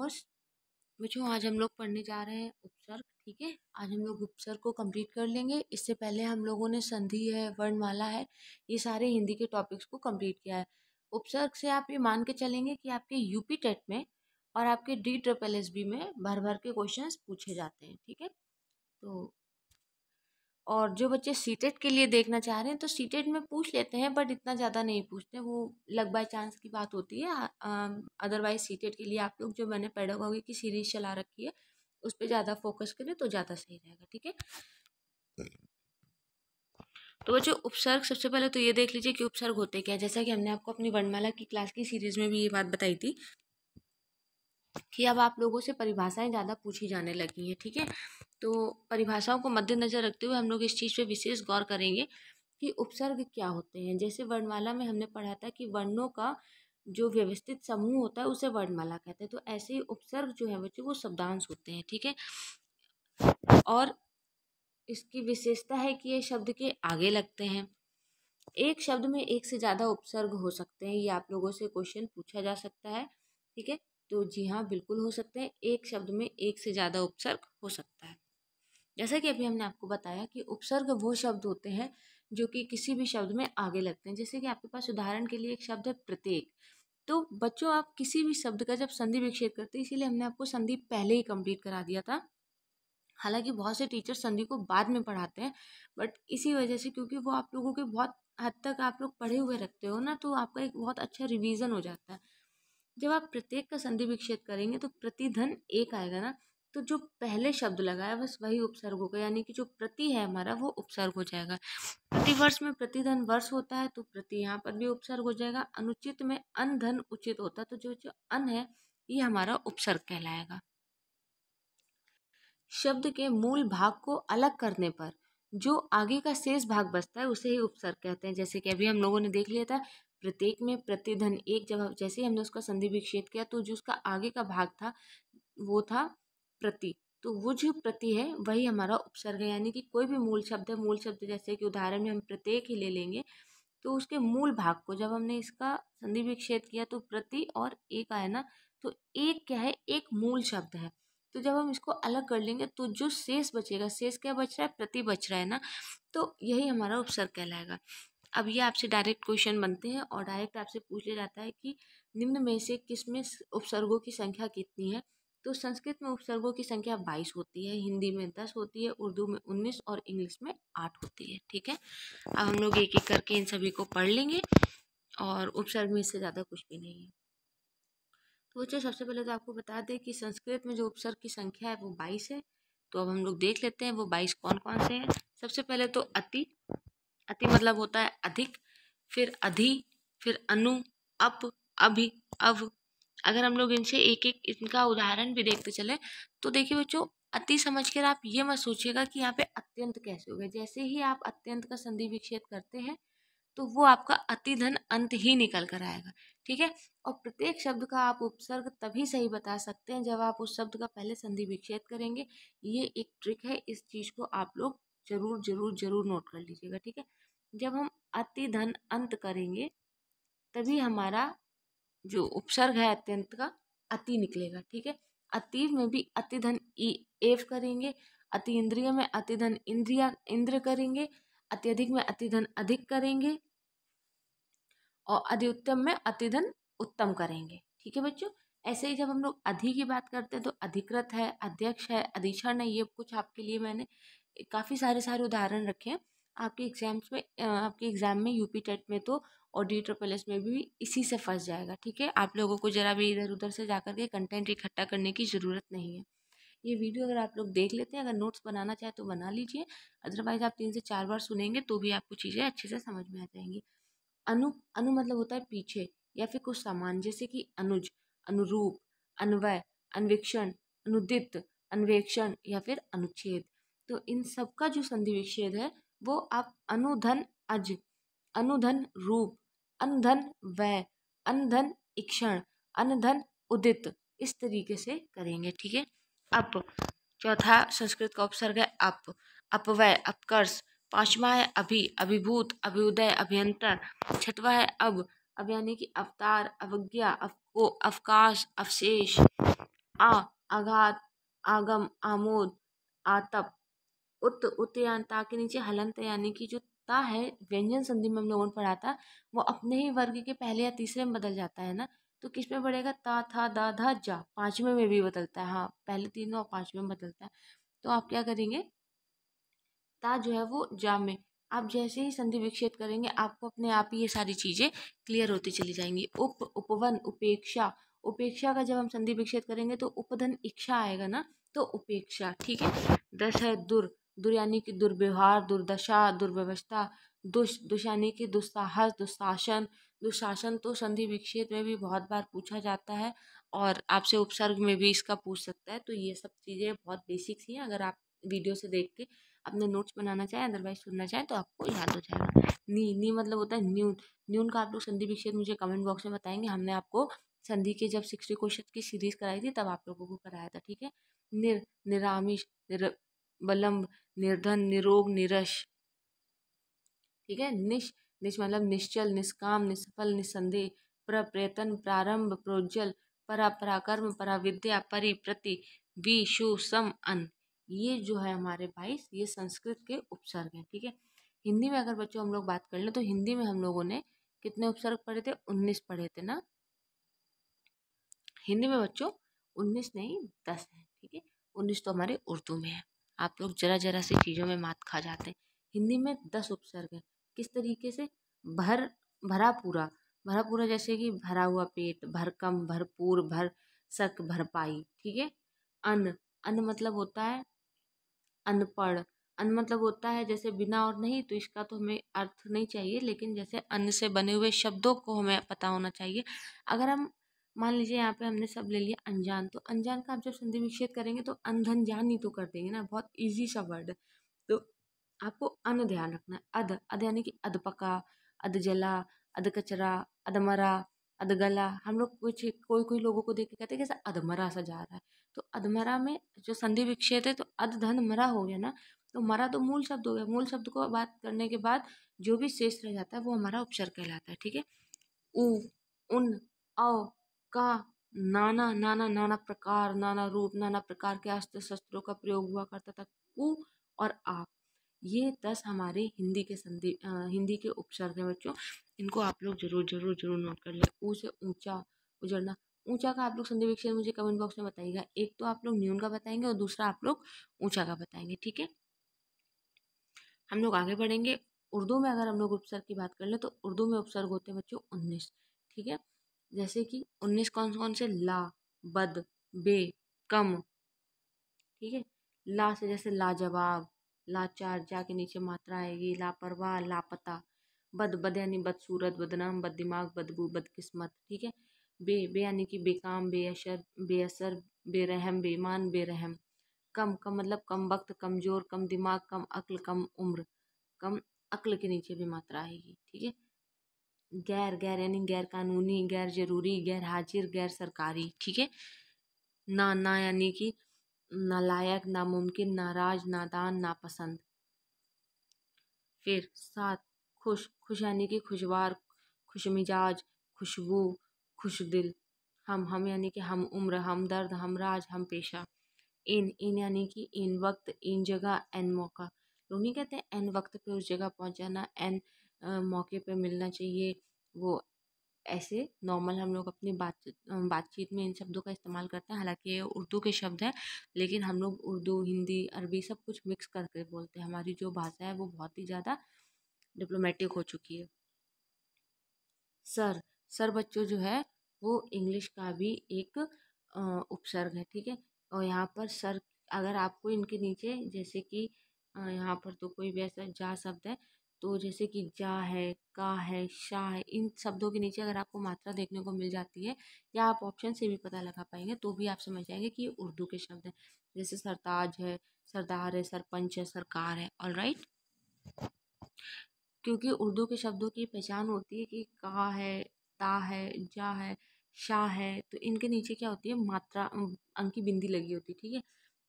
Course बच्चों आज हम लोग पढ़ने जा रहे हैं उपसर्ग ठीक है आज हम लोग उपसर्ग को कंप्लीट कर लेंगे इससे पहले हम लोगों ने संधि है वर्णमाला है ये सारे हिंदी के टॉपिक्स को कंप्लीट किया है उपसर्ग से आप ये मान के चलेंगे कि आपके यूपी टेट में और आपके डी ट्रिपल एस बी में भर भर के क्वेश्चन पूछे जाते हैं ठीक है तो और जो बच्चे सीटेट के लिए देखना चाह रहे हैं तो सीटेट में पूछ लेते हैं बट इतना ज़्यादा नहीं पूछते वो लग बाई चांस की बात होती है अदरवाइज सीटेट के लिए आप लोग जो मैंने पेडागॉगी की सीरीज चला रखी है उस पर ज़्यादा फोकस करें तो ज़्यादा सही रहेगा ठीक है तो बच्चों उपसर्ग सबसे पहले तो ये देख लीजिए कि उपसर्ग होते क्या जैसा कि हमने आपको अपनी वर्णमाला की क्लास की सीरीज में भी ये बात बताई थी कि अब आप लोगों से परिभाषाएं ज़्यादा पूछी जाने लगी हैं ठीक है तो परिभाषाओं को मद्देनज़र रखते हुए हम लोग इस चीज़ पे विशेष गौर करेंगे कि उपसर्ग क्या होते हैं जैसे वर्णमाला में हमने पढ़ा था कि वर्णों का जो व्यवस्थित समूह होता है उसे वर्णमाला कहते हैं तो ऐसे ही उपसर्ग जो है बच्चों वो शब्दांश होते हैं ठीक है और इसकी विशेषता है कि ये शब्द के आगे लगते हैं एक शब्द में एक से ज़्यादा उपसर्ग हो सकते हैं ये आप लोगों से क्वेश्चन पूछा जा सकता है ठीक है तो जी हाँ बिल्कुल हो सकते हैं एक शब्द में एक से ज़्यादा उपसर्ग हो सकता है जैसा कि अभी हमने आपको बताया कि उपसर्ग वो शब्द होते हैं जो कि किसी भी शब्द में आगे लगते हैं जैसे कि आपके पास उदाहरण के लिए एक शब्द है प्रत्येक तो बच्चों आप किसी भी शब्द का जब संधि विक्षेप करते हैं इसीलिए हमने आपको संधि पहले ही कंप्लीट करा दिया था हालांकि बहुत से टीचर संधि को बाद में पढ़ाते हैं बट इसी वजह से क्योंकि वो आप लोगों के बहुत हद तक आप लोग पढ़े हुए रखते हो ना तो आपका एक बहुत अच्छा रिविजन हो जाता है जब आप प्रत्येक का संधि विक्षेद करेंगे तो प्रतिधन एक आएगा ना तो जो पहले शब्द लगाया बस वही उपसर्ग होगा यानी कि जो प्रति है हमारा वो उपसर्ग हो जाएगा प्रतिवर्ष में प्रतिधन वर्ष होता है तो प्रति यहाँ पर भी उपसर्ग हो जाएगा अनुचित में अन धन उचित होता है तो जो जो अन है ये हमारा उपसर्ग कहलाएगा शब्द के मूल भाग को अलग करने पर जो आगे का शेष भाग बचता है उसे ही उपसर्ग कहते हैं जैसे कि अभी हम लोगों ने देख लिया था प्रत्येक में प्रतिधन एक जब जैसे ही हमने उसका संधि विक्षेद किया तो जो उसका आगे का भाग था वो था प्रति तो वो जो प्रति है वही हमारा उपसर्ग है यानी कि कोई भी मूल शब्द है मूल शब्द जैसे कि उदाहरण में हम प्रत्येक ही ले लेंगे तो उसके मूल भाग को जब हमने इसका संधि विक्षेद किया तो प्रति और एक आया ना तो एक क्या है एक मूल शब्द है तो जब हम इसको अलग कर लेंगे तो जो शेष बचेगा शेष क्या बच रहा है प्रति बच रहा है ना तो यही हमारा उपसर्ग कहलाएगा अब ये आपसे डायरेक्ट क्वेश्चन बनते हैं और डायरेक्ट आपसे पूछ लिया जाता है कि निम्न में से किस में उपसर्गों की संख्या कितनी है तो संस्कृत में उपसर्गों की संख्या बाईस होती है हिंदी में दस होती है उर्दू में उन्नीस और इंग्लिश में आठ होती है ठीक है अब हम लोग एक एक करके इन सभी को पढ़ लेंगे और उपसर्ग में इससे ज़्यादा कुछ भी नहीं है तो बच्चे सबसे पहले तो आपको बता दें कि संस्कृत में जो उपसर्ग की संख्या है वो बाईस है तो अब हम लोग देख लेते हैं वो बाईस कौन कौन से हैं सबसे पहले तो अति अति मतलब होता है अधिक फिर अधि फिर अनु अप अभि अव अगर हम लोग इनसे एक एक इनका उदाहरण भी देखते चले तो देखिए बच्चों अति समझ कर आप ये मत सोचिएगा कि यहाँ पे अत्यंत कैसे हो गया जैसे ही आप अत्यंत का संधि विक्षेद करते हैं तो वो आपका अति धन अंत ही निकल कर आएगा ठीक है और प्रत्येक शब्द का आप उपसर्ग तभी सही बता सकते हैं जब आप उस शब्द का पहले संधि विक्षेद करेंगे ये एक ट्रिक है इस चीज़ को आप लोग जरूर जरूर जरूर नोट कर लीजिएगा ठीक है जब हम अति धन अंत करेंगे तभी हमारा जो उपसर्ग है अत्यंत का अति निकलेगा ठीक है अति में भी अति धन ई एफ करेंगे अति इंद्रिय में अतिधन इंद्रिया इंद्र करेंगे अत्यधिक में अतिधन अधिक करेंगे और उत्तम में अतिधन उत्तम करेंगे ठीक है बच्चों ऐसे ही जब हम लोग अधि की बात करते हैं तो अधिकृत है अध्यक्ष है अधिक्षण है ये कुछ आपके लिए मैंने काफ़ी सारे सारे उदाहरण रखे हैं आपके एग्ज़ाम्स में आपके एग्ज़ाम में यू पी टेट में तो और डी में भी इसी से फंस जाएगा ठीक है आप लोगों को ज़रा भी इधर उधर से जा के कंटेंट इकट्ठा करने की ज़रूरत नहीं है ये वीडियो अगर आप लोग देख लेते हैं अगर नोट्स बनाना चाहे तो बना लीजिए अदरवाइज़ आप तीन से चार बार सुनेंगे तो भी आपको चीज़ें अच्छे से समझ में आ जाएंगी अनु अनु मतलब होता है पीछे या फिर कुछ सामान जैसे कि अनुज अनुरूप अनवय अन्वेक्षण अनुदित अन्वेक्षण या फिर अनुच्छेद तो इन सब का जो संधि विच्छेद है वो आप अनुधन अज अनुधन रूप अनधन वय अनधन इक्षण अनधन उदित इस तरीके से करेंगे ठीक है अप चौथा संस्कृत का उपसर्ग है अप अपवय अपकर्ष पांचवा है अभी अभिभूत अभ्युदय अभियंतर छठवा है अब अब यानी कि अवतार अवज्ञा अवको अवकाश अवशेष आ आघात आगम आमोद आतप उत उतयन ता के नीचे हलंत यानी कि जो ता है व्यंजन संधि में हम लोगों ने पढ़ा था वो अपने ही वर्ग के पहले या तीसरे में बदल जाता है ना तो किस में बढ़ेगा ता था दा धा जा पाँचवें में भी बदलता है हाँ पहले तीनों और पाँचवें में बदलता है तो आप क्या करेंगे ता जो है वो जा में आप जैसे ही संधि विक्षेप करेंगे आपको अपने आप ही ये सारी चीज़ें क्लियर होती चली जाएंगी उप उपवन उपेक्षा उपेक्षा का जब हम संधि विक्षेप करेंगे तो उपधन इच्छा आएगा ना तो उपेक्षा ठीक है दस है दुर् दुर्यानी की दुर्व्यवहार दुर्दशा दुर्व्यवस्था दुष दुशानी की दुस्साहस दुशासन दुशासन तो संधि विच्छेद में भी बहुत बार पूछा जाता है और आपसे उपसर्ग में भी इसका पूछ सकता है तो ये सब चीज़ें बहुत बेसिक्स हैं अगर आप वीडियो से देख के अपने नोट्स बनाना चाहें अदरवाइज सुनना चाहें तो आपको याद हो जाएगा नी नी मतलब होता है न्यून न्यून का आप लोग संधि विक्षेद मुझे कमेंट बॉक्स में बताएंगे हमने आपको संधि के जब सिक्सटी क्वेश्चन की सीरीज कराई थी तब आप लोगों को कराया था ठीक है निर निरामिष निर बलम्ब निर्धन निरोग निरश ठीक है निश निश मतलब निश्चल निष्काम निष्फल निसंदेह प्रयत्न प्रारंभ प्रोज्जल परा पराकर्म पराविद्या परिप्रति विशु सम अन ये जो है हमारे भाई ये संस्कृत के उपसर्ग हैं ठीक है थीके? हिंदी में अगर बच्चों हम लोग बात कर लें तो हिंदी में हम लोगों ने कितने उपसर्ग पढ़े थे उन्नीस पढ़े थे ना हिंदी में बच्चों उन्नीस नहीं दस हैं ठीक है उन्नीस तो हमारे उर्दू में है आप लोग ज़रा ज़रा सी चीज़ों में मात खा जाते हैं हिंदी में दस उपसर्ग हैं किस तरीके से भर भरा पूरा भरा पूरा जैसे कि भरा हुआ पेट भरकम भरपूर भर भरसक भरपाई ठीक है अन अन मतलब होता है अनपढ़ अन मतलब होता है जैसे बिना और नहीं तो इसका तो हमें अर्थ नहीं चाहिए लेकिन जैसे अन्न से बने हुए शब्दों को हमें पता होना चाहिए अगर हम मान लीजिए यहाँ पे हमने सब ले लिया अनजान तो अनजान का आप जब संधि विक्षेद करेंगे तो अंधन जान ही तो कर देंगे ना बहुत ईजी सा वर्ड है तो आपको अन ध्यान रखना है अध अध यानी कि अध पका अध जला अध कचरा अधमरा गला हम लोग कुछ कोई कोई लोगों को देख के कहते हैं कैसे अधमरा सा जा रहा है तो अधमरा में जो संधि विक्षेद है तो अध धन मरा हो गया ना तो मरा तो मूल शब्द हो गया मूल शब्द को बात करने के बाद जो भी शेष रह जाता है वो हमारा उपसर्ग कहलाता है ठीक है ऊ उन औ का नाना नाना नाना प्रकार नाना रूप नाना प्रकार के अस्त्र शस्त्रों का प्रयोग हुआ करता था कु और आप ये दस हमारे हिंदी के संधि हिंदी के उपसर्ग हैं बच्चों इनको आप लोग जरूर जरूर जरूर नोट कर लें ऊ से ऊंचा उजड़ना ऊंचा का आप लोग संधि विक्षेद मुझे कमेंट बॉक्स में बताइएगा एक तो आप लोग न्यून का बताएंगे और दूसरा आप लोग ऊंचा का बताएंगे ठीक है हम लोग आगे बढ़ेंगे उर्दू में अगर हम लोग उपसर्ग की बात कर लें तो उर्दू में उपसर्ग होते हैं बच्चों उन्नीस ठीक है जैसे कि उन्नीस कौन कौन से ला बद बे कम ठीक है ला से जैसे लाजवाब लाचार जा के नीचे मात्रा आएगी लापरवाह लापता बद बद यानी बदसूरत बदनाम बद दिमाग बदबू बदकिस्मत ठीक है बे बे यानी कि बेकाम बेअसर बेअसर बेरहम बेमान बेरहम कम कम मतलब कम वक्त कमज़ोर कम दिमाग कम अक्ल कम उम्र कम अक्ल के नीचे भी मात्रा आएगी ठीक है गैर गैर यानी गैर कानूनी गैर ज़रूरी गैर हाजिर गैर सरकारी ठीक है ना ना यानी कि नालायक नामुमकिन नाराज नादान नापसंद फिर सात खुश खुश यानी कि खुशवार खुश मिजाज खुशबू खुश दिल हम हम यानी कि हम उम्र हम दर्द हम राज हम पेशा इन इन यानी कि इन वक्त इन जगह एन मौका लोग नहीं कहते एन वक्त पे उस जगह पहुंच जाना एन मौके पर मिलना चाहिए वो ऐसे नॉर्मल हम लोग अपनी बात बातचीत में इन शब्दों का इस्तेमाल करते हैं हालांकि ये उर्दू के शब्द हैं लेकिन हम लोग उर्दू हिंदी अरबी सब कुछ मिक्स करके बोलते हैं हमारी जो भाषा है वो बहुत ही ज़्यादा डिप्लोमेटिक हो चुकी है सर सर बच्चों जो है वो इंग्लिश का भी एक उपसर्ग है ठीक है और यहाँ पर सर अगर आपको इनके नीचे जैसे कि यहाँ पर तो कोई भी ऐसा जा शब्द है तो जैसे कि जा है का है शाह है इन शब्दों के नीचे अगर आपको मात्रा देखने को मिल जाती है या आप ऑप्शन से भी पता लगा पाएंगे तो भी आप समझ जाएंगे कि ये उर्दू के शब्द हैं जैसे सरताज है सरदार है सरपंच है सरकार है ऑल राइट क्योंकि उर्दू के शब्दों की पहचान होती है कि का है ता है जा है शाह है तो इनके नीचे क्या होती है मात्रा अंक बिंदी लगी होती है ठीक है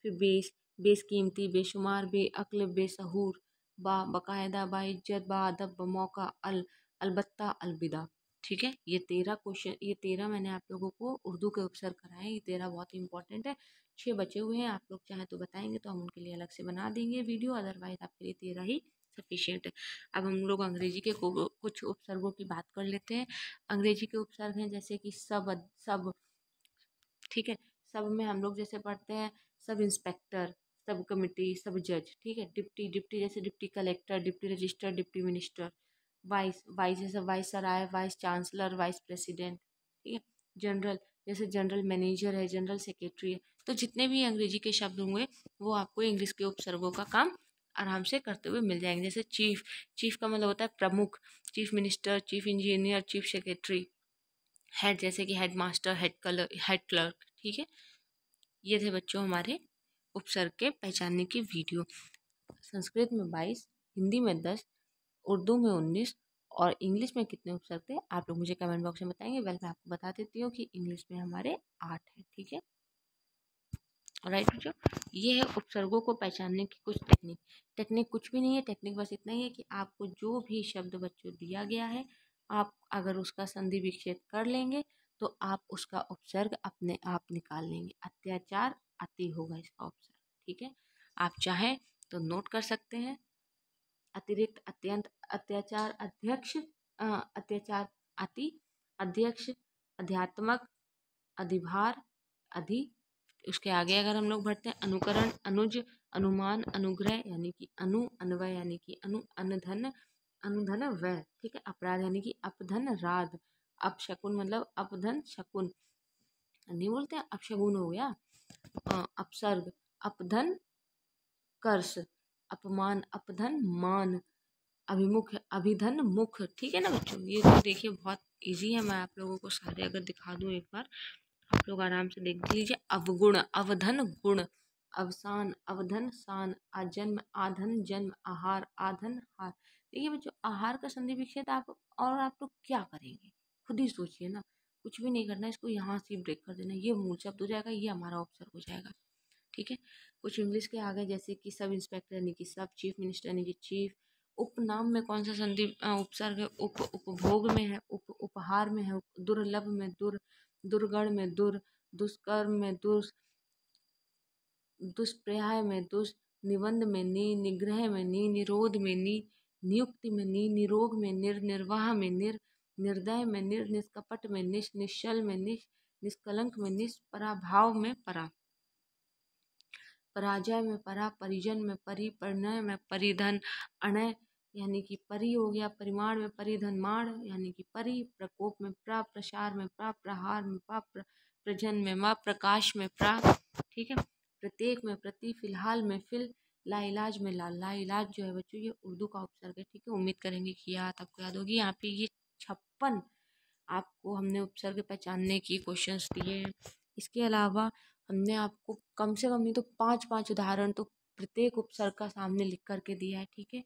फिर बेस बेस कीमती बेशुमार बेअल बेसहूर बाकायदा बाइज्जत बाअदब बमौका अल अलबत्ता अलविदा ठीक है ये तेरह क्वेश्चन ये तेरह मैंने आप लोगों को उर्दू के अवसर कराए ये तेरह बहुत ही इंपॉर्टेंट है छः बचे हुए हैं आप लोग चाहे तो बताएंगे तो हम उनके लिए अलग से बना देंगे वीडियो अदरवाइज आपके लिए तेरह ही सफिशियंट है अब हम लोग अंग्रेजी के कुछ उपसर्गों की बात कर लेते हैं अंग्रेजी के उपसर्ग हैं जैसे कि सब सब ठीक है सब में हम लोग जैसे पढ़ते हैं सब इंस्पेक्टर सब कमेटी सब जज ठीक है डिप्टी डिप्टी जैसे deputy collector deputy register deputy minister vice vice जैसे वाइस सराय वाइस चांसलर वाइस प्रेसिडेंट ठीक है जनरल जैसे जनरल मैनेजर है जनरल सेक्रेटरी है तो जितने भी अंग्रेजी के शब्द होंगे वो आपको इंग्लिश के उपसर्गों का काम आराम से करते हुए मिल जाएंगे जैसे चीफ चीफ का मतलब होता है प्रमुख chief minister chief engineer chief secretary head जैसे कि head master head colour head clerk ठीक है ये थे बच्चों हमारे उपसर्ग के पहचानने की वीडियो संस्कृत में बाईस हिंदी में दस उर्दू में उन्नीस और इंग्लिश में कितने उपसर्ग थे आप लोग मुझे कमेंट बॉक्स में बताएंगे वेल मैं आपको बता देती हूँ कि इंग्लिश में हमारे आठ है ठीक है राइट बच्चों ये है उपसर्गों को पहचानने की कुछ टेक्निक टेक्निक कुछ भी नहीं है टेक्निक बस इतना ही है कि आपको जो भी शब्द बच्चों दिया गया है आप अगर उसका संधि विक्षेद कर लेंगे तो आप उसका उपसर्ग अपने आप निकाल लेंगे अत्याचार अति होगा इसका ऑप्शन ठीक है आप चाहें तो नोट कर सकते हैं अतिरिक्त अत्यंत अत्याचार अध्यक्ष अत्याचार अति अध्यक्ष अध्यात्मक अधिभार अधि उसके आगे अगर हम लोग बढ़ते हैं अनुकरण अनुज अनुमान अनुग्रह यानी कि अनु अनवय यानी कि अनु अनधन अनुधन व ठीक है अपराध यानी कि अपधन राध अपशकुन मतलब अपधन शकुन नहीं बोलते अपशगुन हो गया अपसर्ग अपधन कर्ष अपमान अपधन मान अभिमुख अभिधन मुख ठीक है ना बच्चों ये तो देखिए बहुत इजी है मैं आप लोगों को सारे अगर दिखा दूँ एक बार आप लोग आराम से देख लीजिए अवगुण अवधन गुण अवसान अवधन शान अजन्म आधन जन्म आहार आधन हार देखिए बच्चों आहार का संधि विक्षेद आप और आप लोग तो क्या करेंगे खुद ही सोचिए ना कुछ भी नहीं करना इसको यहाँ से ब्रेक कर देना ये मूल शब्द हो तो जाएगा ये हमारा ऑप्शन हो जाएगा ठीक है कुछ इंग्लिश के आ गए जैसे कि सब इंस्पेक्टर यानी कि सब चीफ मिनिस्टर यानी कि चीफ उपनाम में कौन सा संधि उपसर्ग उप उपभोग में है उप उपहार में है दुर्लभ में दुर दुर्गढ़ में दुर दुष्कर्म में दुष दुष्प्रयाय में दुष निबंध में नी निग्रह में नी निरोध में नी नियुक्ति में नी निरोग में निर्निर्वाह में निर निर्दय में निर निष्कपट में निश निश्चल में निश निष्कलंक में निश पराभाव में परा पराजय में परा परिजन में परि परिणय में परिधन अणय यानी कि परि हो गया परिमाण में परिधन माण यानी कि परि प्रकोप में प्रा प्रसार में प्रा प्रहार में प्रा प्रजन में मा प्रकाश में प्रा ठीक है प्रत्येक में प्रति फिलहाल में फिल ला इलाज में लाल लाइलाज जो है बच्चों ये उर्दू का उपसर्ग है ठीक है उम्मीद करेंगे कि याद आपको याद होगी यहाँ पे ये छप्पन आपको हमने उपसर्ग पहचानने की क्वेश्चंस दिए हैं इसके अलावा हमने आपको कम से कम नहीं तो पांच पांच उदाहरण तो प्रत्येक उपसर्ग का सामने लिख करके दिया है ठीक है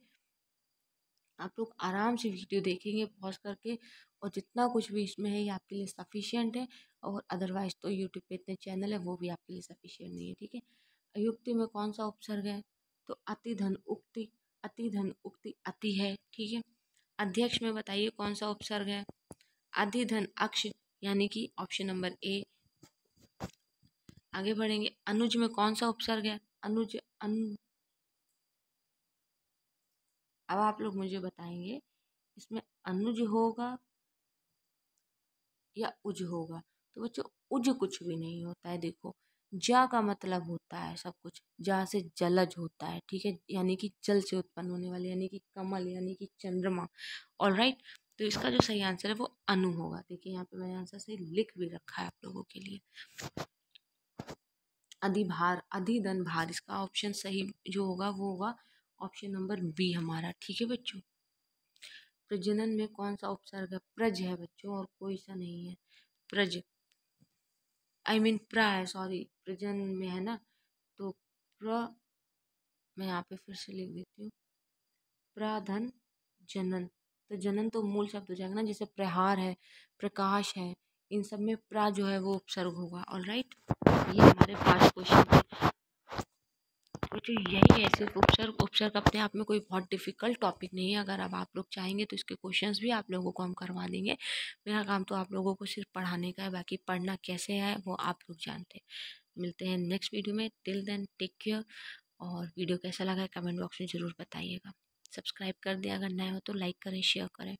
आप लोग आराम से वीडियो देखेंगे पॉज करके और जितना कुछ भी इसमें है ये आपके लिए सफिशियंट है और अदरवाइज़ तो यूट्यूब पे इतने चैनल है वो भी आपके लिए सफिशियंट नहीं है ठीक है अयुक्ति में कौन सा उपसर्ग है तो अति धन उक्ति अति धन उक्ति अति है ठीक है अध्यक्ष में बताइए कौन सा उपसर्ग है अधिधन अक्ष यानी कि ऑप्शन नंबर ए आगे बढ़ेंगे अनुज में कौन सा उपसर्ग है अनुज अनु अब आप लोग मुझे बताएंगे इसमें अनुज होगा या उज होगा तो बच्चों उज कुछ भी नहीं होता है देखो जा का मतलब होता है सब कुछ जा से जलज होता है ठीक है यानी कि जल से उत्पन्न होने वाले यानी कि कमल यानी कि चंद्रमा और राइट तो इसका जो सही आंसर है वो अनु होगा देखिए यहाँ पे मैंने आंसर सही लिख भी रखा है आप लोगों के लिए अधिभार अधिधन भार इसका ऑप्शन सही जो होगा वो होगा ऑप्शन नंबर बी हमारा ठीक है बच्चों प्रजनन में कौन सा उपसर्ग है प्रज है बच्चों और कोई सा नहीं है प्रज आई मीन प्रा है सॉरी प्रजन में है ना तो प्र मैं यहाँ पे फिर से लिख देती हूँ प्राधन जनन तो जनन तो मूल शब्द हो जाएगा ना जैसे प्रहार है प्रकाश है इन सब में प्रा जो है वो उपसर्ग होगा ऑल राइट ये हमारे पास क्वेश्चन कुछ यही है सिर्फ उपचार का अपने आप में कोई बहुत डिफ़िकल्ट टॉपिक नहीं है अगर अब आप लोग चाहेंगे तो इसके क्वेश्चन भी आप लोगों को हम करवा देंगे मेरा काम तो आप लोगों को सिर्फ पढ़ाने का है बाकी पढ़ना कैसे है वो आप लोग जानते हैं मिलते हैं नेक्स्ट वीडियो में टिल देन टेक केयर और वीडियो कैसा लगा है कमेंट बॉक्स में ज़रूर बताइएगा सब्सक्राइब कर दें अगर नए हो तो लाइक करें शेयर करें